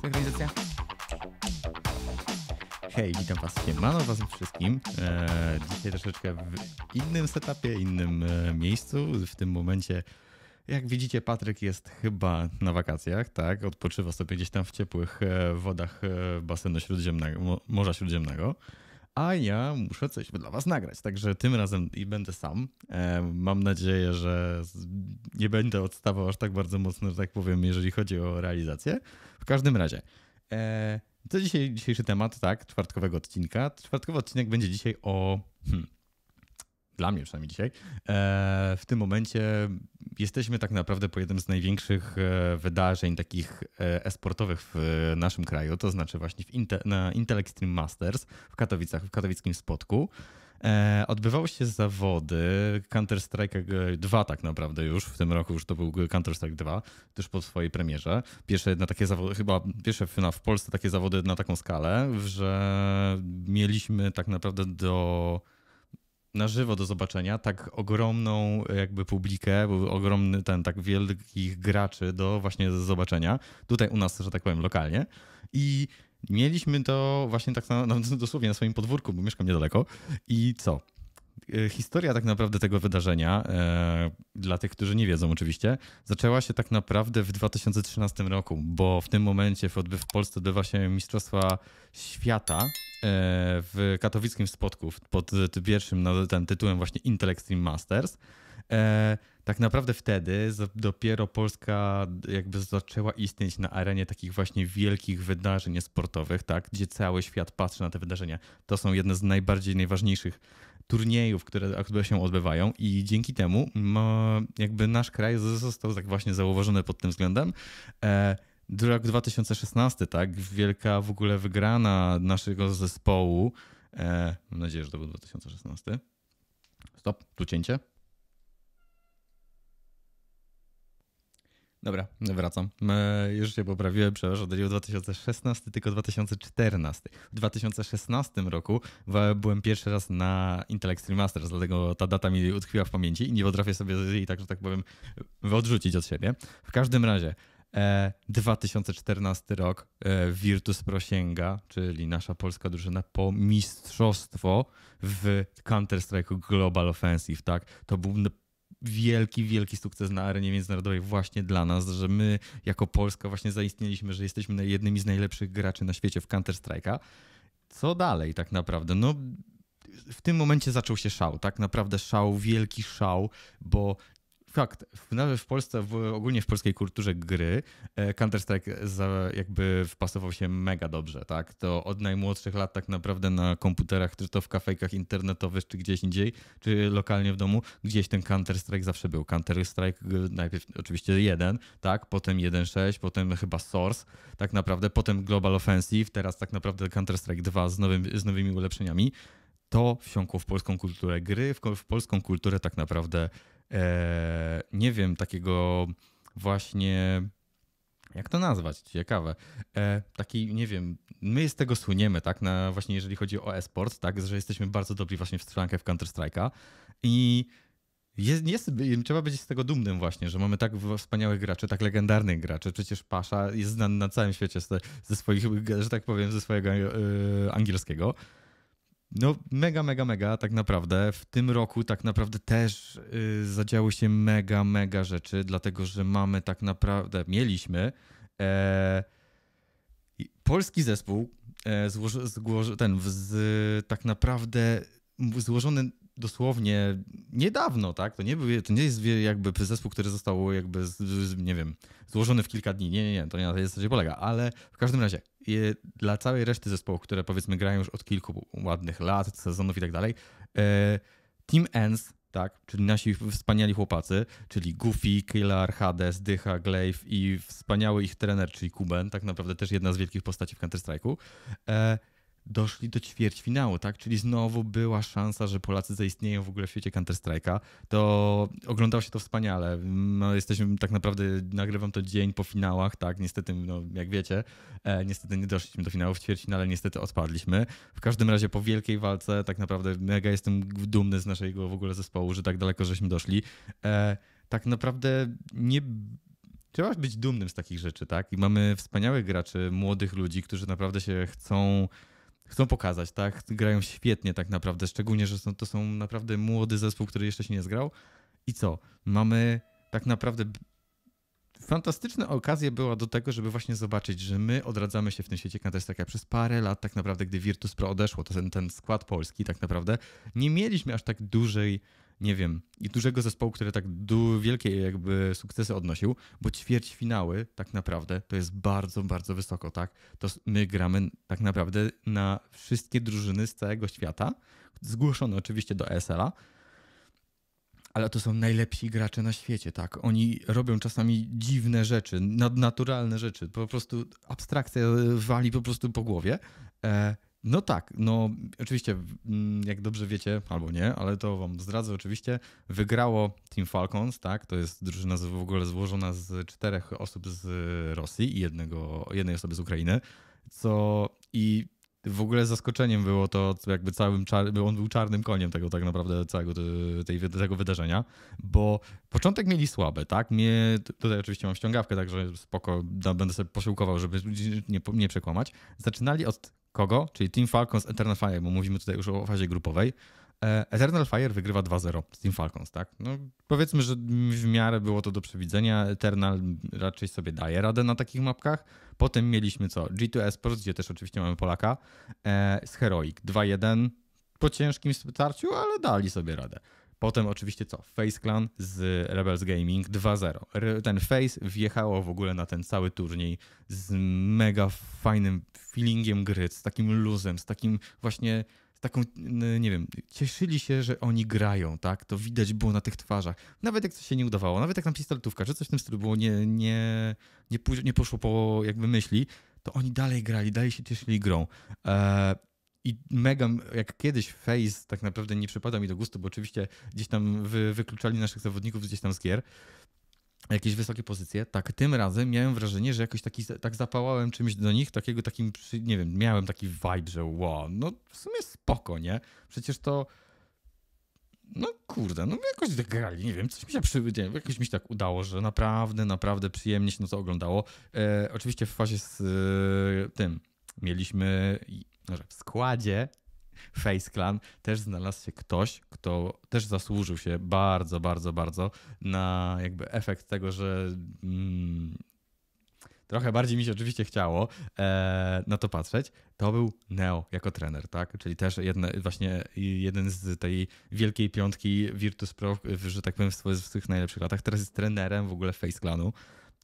Synchronizacja. Hej, witam was, siemano was wszystkim. E, dzisiaj troszeczkę w innym setupie, innym e, miejscu. W tym momencie, jak widzicie, Patryk jest chyba na wakacjach, tak? Odpoczywa sobie gdzieś tam w ciepłych e, wodach e, basenu śródziemnego, Morza Śródziemnego a ja muszę coś dla Was nagrać. Także tym razem i będę sam. E, mam nadzieję, że nie będę odstawał aż tak bardzo mocno, że tak powiem, jeżeli chodzi o realizację. W każdym razie. E, to dzisiaj, dzisiejszy temat, tak, czwartkowego odcinka. Czwartkowy odcinek będzie dzisiaj o. Hmm, dla mnie przynajmniej dzisiaj. E, w tym momencie jesteśmy tak naprawdę po jednym z największych e, wydarzeń takich e, esportowych w e, naszym kraju, to znaczy właśnie na Intel Extreme Masters w Katowicach, w katowickim spotku. odbywały się zawody Counter-Strike 2 tak naprawdę już, w tym roku już to był Counter-Strike 2, też po swojej premierze. Pierwsze na takie zawody, chyba pierwsze w Polsce takie zawody na taką skalę, że mieliśmy tak naprawdę do na żywo do zobaczenia tak ogromną jakby publikę, był ogromny ten, tak wielkich graczy do właśnie zobaczenia. Tutaj u nas, że tak powiem, lokalnie. I mieliśmy to właśnie tak na, na, dosłownie na swoim podwórku, bo mieszkam niedaleko. I co? E, historia tak naprawdę tego wydarzenia, e, dla tych, którzy nie wiedzą oczywiście, zaczęła się tak naprawdę w 2013 roku, bo w tym momencie w, w Polsce odbywa się Mistrzostwa Świata E, w katowickim Spodku pod pierwszym no, ten tytułem właśnie Intel Extreme Masters. E, tak naprawdę wtedy dopiero Polska jakby zaczęła istnieć na arenie takich właśnie wielkich wydarzeń sportowych, tak, gdzie cały świat patrzy na te wydarzenia. To są jedne z najbardziej najważniejszych turniejów, które, się odbywają i dzięki temu jakby nasz kraj został tak właśnie zauważony pod tym względem. E, rok 2016, tak? Wielka w ogóle wygrana naszego zespołu. E, mam nadzieję, że to był 2016. Stop, tu cięcie. Dobra, wracam. E, już się poprawiłem, przepraszam, nie był 2016, tylko 2014. W 2016 roku byłem pierwszy raz na Intel Extreme Masters, dlatego ta data mi utkwiła w pamięci i nie potrafię sobie jej tak, że tak powiem, wyodrzucić od siebie. W każdym razie, 2014 e, rok, e, Virtus Prosięga, czyli nasza polska drużyna po mistrzostwo w Counter-Strike Global Offensive, tak? To był wielki, wielki sukces na arenie międzynarodowej właśnie dla nas, że my jako Polska właśnie zaistnieliśmy, że jesteśmy jednymi z najlepszych graczy na świecie w Counter-Strike'a. Co dalej tak naprawdę? No w tym momencie zaczął się szał, tak naprawdę szał, wielki szał, bo fakt, w, w Polsce, w, ogólnie w polskiej kulturze gry, e, Counter-Strike jakby wpasował się mega dobrze, tak? To od najmłodszych lat tak naprawdę na komputerach, czy to w kafejkach internetowych, czy gdzieś indziej, czy lokalnie w domu, gdzieś ten Counter-Strike zawsze był. Counter-Strike y, najpierw oczywiście jeden, tak? Potem 1.6, potem chyba Source, tak naprawdę, potem Global Offensive, teraz tak naprawdę Counter-Strike 2 z, nowym, z nowymi ulepszeniami to wsiąkło w polską kulturę gry, w, polską kulturę tak naprawdę e, nie wiem, takiego właśnie jak to nazwać? Ciekawe. E, taki, nie wiem, my z tego słyniemy, tak, na właśnie jeżeli chodzi o e-sport, tak, że jesteśmy bardzo dobri właśnie w strzelankę w Counter-Strike'a i jest, jest, trzeba być z tego dumnym właśnie, że mamy tak wspaniałych graczy, tak legendarnych graczy. Przecież Pasza jest znany na całym świecie ze, ze swoich, że tak powiem, ze swojego yy, angielskiego. No, mega, mega, mega, tak naprawdę. W tym roku tak naprawdę też yy, zadziały się mega, mega rzeczy, dlatego że mamy tak naprawdę, mieliśmy e, polski zespół, e, złoż, złoż, ten z, tak naprawdę złożony dosłownie niedawno, tak? To nie, był, to nie jest jakby zespół, który został jakby, nie wiem, złożony w kilka dni. Nie, nie, nie, to nie na tej zasadzie polega, ale w każdym razie dla całej reszty zespołów, które powiedzmy grają już od kilku ładnych lat, sezonów i tak dalej, e, Team Ends, tak, czyli nasi wspaniali chłopacy, czyli Goofy, Killer, Hades, Dycha, Glaive i wspaniały ich trener, czyli Kuben, tak naprawdę też jedna z wielkich postaci w Counter-Strike'u, e, doszli do ćwierćfinału, tak? Czyli znowu była szansa, że Polacy zaistnieją w ogóle w świecie Counter-Strike'a. To oglądało się to wspaniale. No, jesteśmy tak naprawdę, nagrywam to dzień po finałach, tak? Niestety, no, jak wiecie, e, niestety nie doszliśmy do finału w ale niestety odpadliśmy. W każdym razie po wielkiej walce, tak naprawdę mega jestem dumny z naszego w ogóle zespołu, że tak daleko żeśmy doszli. E, tak naprawdę nie trzeba być dumnym z takich rzeczy, tak? I mamy wspaniałych graczy, młodych ludzi, którzy naprawdę się chcą chcą pokazać, tak? Grają świetnie tak naprawdę, szczególnie, że są, to są naprawdę młody zespół, który jeszcze się nie zgrał. I co? Mamy tak naprawdę fantastyczna okazja była do tego, żeby właśnie zobaczyć, że my odradzamy się w tym świecie Counter-Strike'a tak przez parę lat, tak naprawdę, gdy Virtus Pro odeszło, to ten, ten skład polski tak naprawdę, nie mieliśmy aż tak dużej nie wiem, i dużego zespołu, który tak du- wielkie jakby sukcesy odnosił, bo ćwierć finały tak naprawdę to jest bardzo, bardzo wysoko, tak? To my gramy tak naprawdę na wszystkie drużyny z całego świata, zgłoszone oczywiście do ESL-a, ale to są najlepsi gracze na świecie, tak? Oni robią czasami dziwne rzeczy, nadnaturalne rzeczy, po prostu abstrakcja wali po prostu po głowie. E- no tak, no oczywiście, mm, jak dobrze wiecie, albo nie, ale to wam zdradzę oczywiście, wygrało Team Falcons, tak, to jest drużyna w ogóle złożona z czterech osób z Rosji i jednego, jednej osoby z Ukrainy, co i w ogóle zaskoczeniem było to, jakby całym czarnym, on był czarnym koniem tego tak naprawdę całego tej, tego wydarzenia, bo początek mieli słabe, tak? Mnie, tutaj oczywiście mam ściągawkę, także spoko, będę sobie posiłkował, żeby nie, nie przekłamać. Zaczynali od Kogo? Czyli Team Falcons, Eternal Fire, bo mówimy tutaj już o fazie grupowej. E, Eternal Fire wygrywa 2-0 z Team Falcons, tak? No, powiedzmy, że w miarę było to do przewidzenia. Eternal raczej sobie daje radę na takich mapkach. Potem mieliśmy co? G2 Esports, gdzie też oczywiście mamy Polaka, e, z Heroic 2-1 po ciężkim starciu, ale dali sobie radę. Potem oczywiście co? Face Clan z Rebels Gaming 2-0. Ten Face wjechało w ogóle na ten cały turniej z mega fajnym feelingiem gry, z takim luzem, z takim właśnie taką, nie wiem, cieszyli się, że oni grają, tak? To widać było na tych twarzach. Nawet jak coś się nie udawało, nawet jak tam pistoletówka, czy coś w tym stylu było, nie, nie, nie, nie poszło po jakby myśli, to oni dalej grali, dalej się cieszyli grą. Eee, i mega, jak kiedyś Face tak naprawdę nie przypada mi do gustu, bo oczywiście gdzieś tam wy, wykluczali naszych zawodników gdzieś tam z gier, jakieś wysokie pozycje. Tak, tym razem miałem wrażenie, że jakoś taki, tak zapałałem czymś do nich, takiego takim, nie wiem, miałem taki vibe, że wow, no w sumie spoko, nie? Przecież to no kurde, no jakoś grali, nie wiem, coś mi się przy... jakoś mi się tak udało, że naprawdę, naprawdę przyjemnie się no to oglądało. E, oczywiście w fazie z e, tym mieliśmy że w składzie Face Clan też znalazł się ktoś, kto też zasłużył się bardzo, bardzo, bardzo na jakby efekt tego, że mm, trochę bardziej mi się oczywiście chciało e, na to patrzeć, to był Neo jako trener, tak? Czyli też jedne, właśnie jeden z tej wielkiej piątki Virtus Pro, że tak powiem, w swoich najlepszych latach. Teraz jest trenerem w ogóle Face Clanu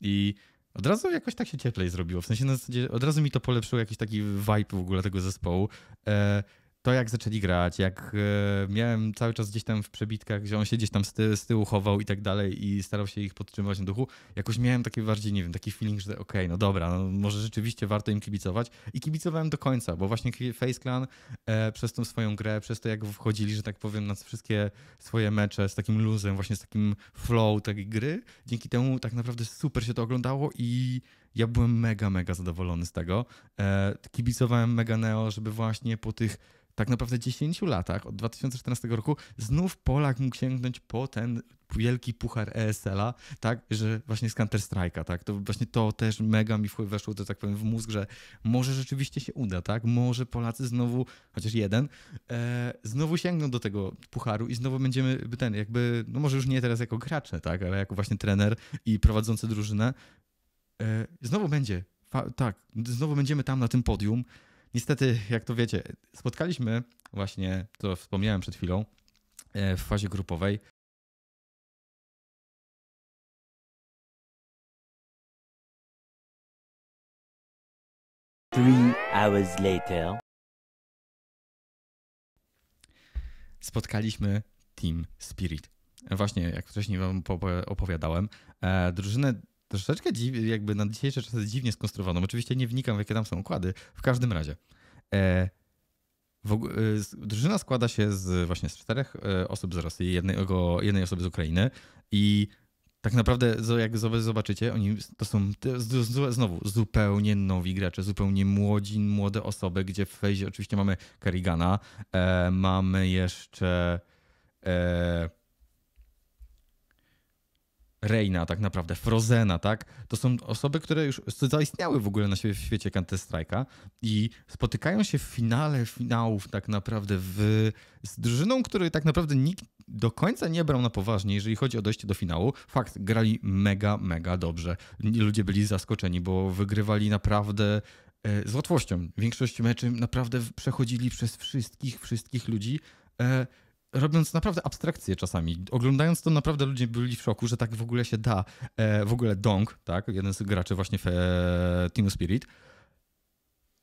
i od razu jakoś tak się cieplej zrobiło. W sensie na zasadzie od razu mi to polepszyło jakiś taki vibe w ogóle tego zespołu. E, to jak zaczęli grać, jak e, miałem cały czas gdzieś tam w przebitkach, gdzie on się gdzieś tam z, ty, z tyłu chował i tak dalej i starał się ich podtrzymywać na duchu, jakoś miałem taki bardziej, nie wiem, taki feeling, że okej, okay, no dobra, no może rzeczywiście warto im kibicować i kibicowałem do końca, bo właśnie Face Clan e, przez tą swoją grę, przez to jak wchodzili, że tak powiem, na wszystkie swoje mecze z takim luzem, właśnie z takim flow tej gry, dzięki temu tak naprawdę super się to oglądało i ja byłem mega, mega zadowolony z tego. E, kibicowałem Mega Neo, żeby właśnie po tych tak naprawdę 10 latach, od 2014 roku, znów Polak mógł sięgnąć po ten wielki puchar ESL-a, tak, że właśnie z Counter-Strike'a, tak, to właśnie to też mega mi weszło, to tak powiem, w mózg, że może rzeczywiście się uda, tak, może Polacy znowu, chociaż jeden, e, znowu sięgną do tego pucharu i znowu będziemy, ten, jakby, no może już nie teraz jako gracze, tak, ale jako właśnie trener i prowadzący drużynę, E, znowu będzie, tak, znowu będziemy tam na tym podium. Niestety, jak to wiecie, spotkaliśmy właśnie, to wspomniałem przed chwilą, e, w fazie grupowej. Three hours later. Spotkaliśmy Team Spirit. E, właśnie, jak wcześniej wam opowiadałem, drużynę troszeczkę dziw, jakby na dzisiejsze czasy dziwnie skonstruowaną. Oczywiście nie wnikam, jakie tam są układy. W każdym razie. E, w, e, drużyna składa się z właśnie z czterech e, osób z Rosji, jednego, jednej osoby z Ukrainy i tak naprawdę, jak zobaczycie, oni to są znowu zupełnie nowi gracze, zupełnie młodzi, młode osoby, gdzie w fejzie oczywiście mamy Karigana, e, mamy jeszcze. E, Reina, tak naprawdę, Frozena, tak? To są osoby, które już zaistniały w ogóle na świecie, w świecie Counter Strike'a i spotykają się w finale finałów tak naprawdę w, z drużyną, której tak naprawdę nikt do końca nie brał na poważnie, jeżeli chodzi o dojście do finału. Fakt, grali mega, mega dobrze. Ludzie byli zaskoczeni, bo wygrywali naprawdę e, z łatwością. Większość meczy naprawdę przechodzili przez wszystkich, wszystkich ludzi. E, robiąc naprawdę abstrakcje czasami. Oglądając to naprawdę ludzie byli w szoku, że tak w ogóle się da. E, w ogóle Dong, tak, jeden z graczy właśnie w e, Team Spirit,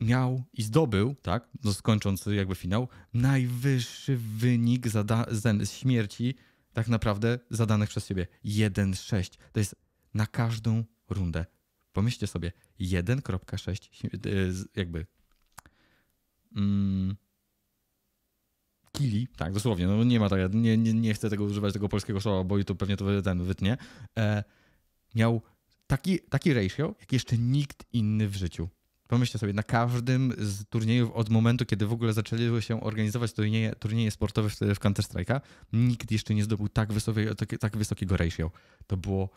miał i zdobył, tak, no skończąc jakby finał, najwyższy wynik zada- z śmierci tak naprawdę zadanych przez siebie. 1,6. To jest na każdą rundę. Pomyślcie sobie, 1,6 e, jakby... Mm, kili, tak, dosłownie, no nie ma tak, nie, nie, nie chcę tego używać, tego polskiego słowa, bo to pewnie to ten wytnie, e, miał taki, taki ratio, jak jeszcze nikt inny w życiu. Pomyślcie sobie, na każdym z turniejów od momentu, kiedy w ogóle zaczęły się organizować turnieje, turnieje sportowe w, w Counter-Strike'a, nikt jeszcze nie zdobył tak, wysokie, tak, tak wysokiego ratio. To było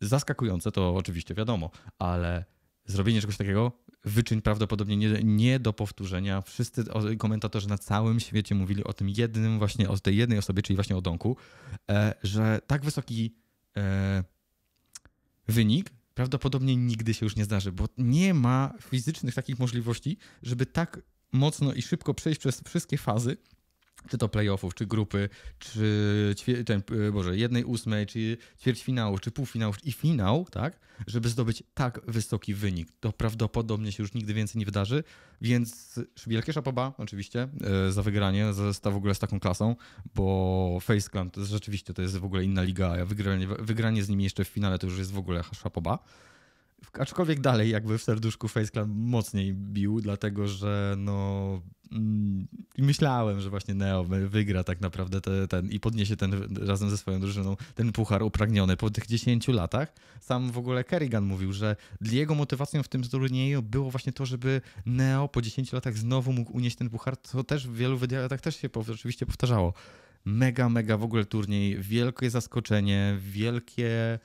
zaskakujące, to oczywiście wiadomo, ale zrobienie czegoś takiego, wyczyń prawdopodobnie nie, nie, do powtórzenia. Wszyscy komentatorzy na całym świecie mówili o tym jednym, właśnie o tej jednej osobie, czyli właśnie o Donku, e, że tak wysoki e, wynik prawdopodobnie nigdy się już nie zdarzy, bo nie ma fizycznych takich możliwości, żeby tak mocno i szybko przejść przez wszystkie fazy czy to playoffów, czy grupy, czy ćwier- ten, e, Boże, jednej ósmej, czy ćwierćfinałów, czy półfinałów i finał, tak? Żeby zdobyć tak wysoki wynik. To prawdopodobnie się już nigdy więcej nie wydarzy, więc wielkie szapoba oczywiście e, za wygranie zestaw w ogóle z taką klasą, bo Face Clan to jest, rzeczywiście to jest w ogóle inna liga, wygranie, wygranie z nimi jeszcze w finale to już jest w ogóle szapoba. Aczkolwiek dalej jakby w serduszku Face Clan mocniej bił, dlatego że no mm, i myślałem, że właśnie Neo wygra tak naprawdę te, ten i podniesie ten razem ze swoją drużyną ten puchar upragniony po tych 10 latach. Sam w ogóle Kerrigan mówił, że jego motywacją w tym turnieju było właśnie to, żeby Neo po 10 latach znowu mógł unieść ten puchar, co też w wielu wywiadach tak też się oczywiście powtarzało. Mega, mega w ogóle turniej, wielkie zaskoczenie, wielkie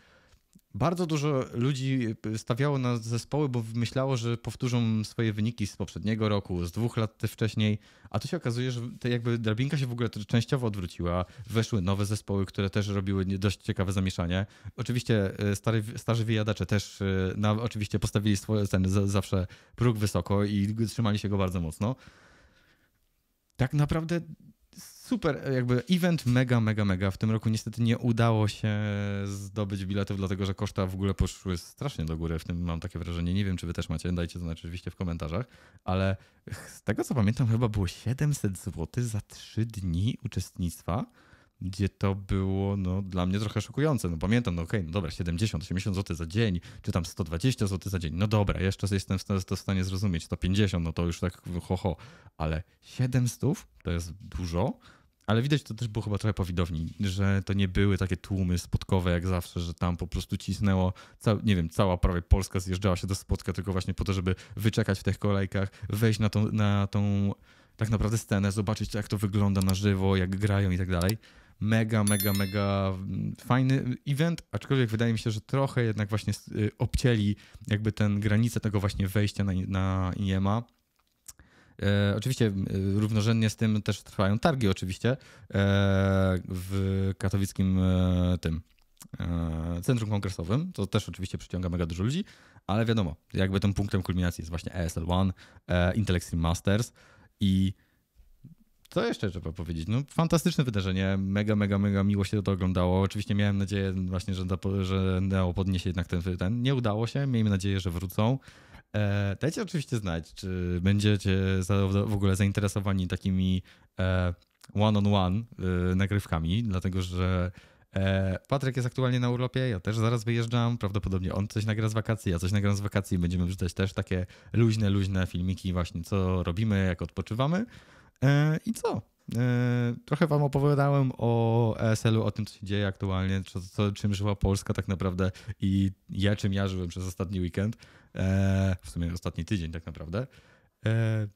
bardzo dużo ludzi stawiało na zespoły, bo myślało, że powtórzą swoje wyniki z poprzedniego roku, z dwóch lat wcześniej, a tu się okazuje, że te jakby drabinka się w ogóle częściowo odwróciła. Weszły nowe zespoły, które też robiły dość ciekawe zamieszanie. Oczywiście e, stary, starzy wyjadacze też e, na, oczywiście postawili swoje ceny zawsze próg wysoko i trzymali się go bardzo mocno. Tak naprawdę super, jakby event mega, mega, mega. W tym roku niestety nie udało się zdobyć biletów, dlatego że koszta w ogóle poszły strasznie do góry. W tym mam takie wrażenie. Nie wiem, czy wy też macie, dajcie to znać oczywiście w komentarzach, ale z tego co pamiętam, chyba było 700 zł za 3 dni uczestnictwa gdzie to było no, dla mnie trochę szokujące. No pamiętam, no okej, okay, no dobra, 70, 80 zł za dzień, czy tam 120 zł za dzień, no dobra, jeszcze jestem w stanie zrozumieć, 150, no to już tak ho, ho. ale 700 to jest dużo, ale widać to też było chyba trochę po widowni, że to nie były takie tłumy spotkowe jak zawsze, że tam po prostu cisnęło, cał, nie wiem, cała prawie Polska zjeżdżała się do spotka tylko właśnie po to, żeby wyczekać w tych kolejkach, wejść na tą, na tą tak naprawdę scenę, zobaczyć jak to wygląda na żywo, jak grają i tak dalej. Mega, mega, mega mm, fajny event, aczkolwiek wydaje mi się, że trochę jednak właśnie y, obcięli jakby ten granicę tego właśnie wejścia na, na IEMA E, oczywiście równorzędnie z tym też trwają targi oczywiście e, w katowickim e, tym e, centrum kongresowym, to też oczywiście przyciąga mega dużo ludzi, ale wiadomo, jakby tym punktem kulminacji jest właśnie ESL One, e, Intel Extreme Masters i co jeszcze trzeba powiedzieć? No, fantastyczne wydarzenie, mega, mega, mega miło się to oglądało. Oczywiście miałem nadzieję właśnie, że, że Neo podniesie jednak ten, ten. Nie udało się, miejmy nadzieję, że wrócą. E, dajcie oczywiście znać, czy będziecie w ogóle zainteresowani takimi e, one-on-one -on -one, nagrywkami, dlatego że e, Patryk jest aktualnie na urlopie, ja też zaraz wyjeżdżam. Prawdopodobnie on coś nagra z wakacji, ja coś nagram z wakacji. Będziemy wrzucać też takie luźne, luźne filmiki właśnie, co robimy, jak odpoczywamy. E, I co? E, trochę wam opowiadałem o ESL-u, o tym, co się dzieje aktualnie, co, co, czym żyła Polska tak naprawdę i ja czym ja żyłem przez ostatni weekend, e, w sumie ostatni tydzień tak naprawdę. E,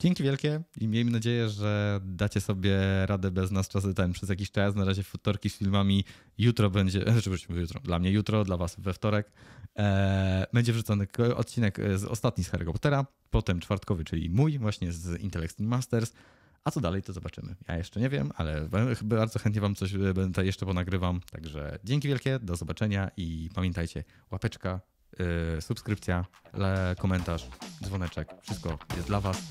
dzięki wielkie i miejmy nadzieję, że dacie sobie radę bez nas czasy ten przez jakiś czas. Na razie wtorki z filmami. Jutro będzie, przepraszam, jutro, dla mnie jutro, dla was we wtorek. będzie wrzucony odcinek z ostatni z Harry Pottera, potem czwartkowy, czyli mój, właśnie z Intellect Masters. A co dalej, to zobaczymy. Ja jeszcze nie wiem, ale bardzo chętnie Wam coś e, jeszcze ponagrywam. Także dzięki wielkie, do zobaczenia i pamiętajcie, łapeczka, yy, subskrypcja, le, komentarz, dzwoneczek, wszystko jest dla Was.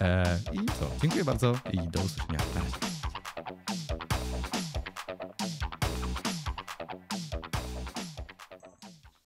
E, I co, dziękuję bardzo i do usłyszenia. Na razie.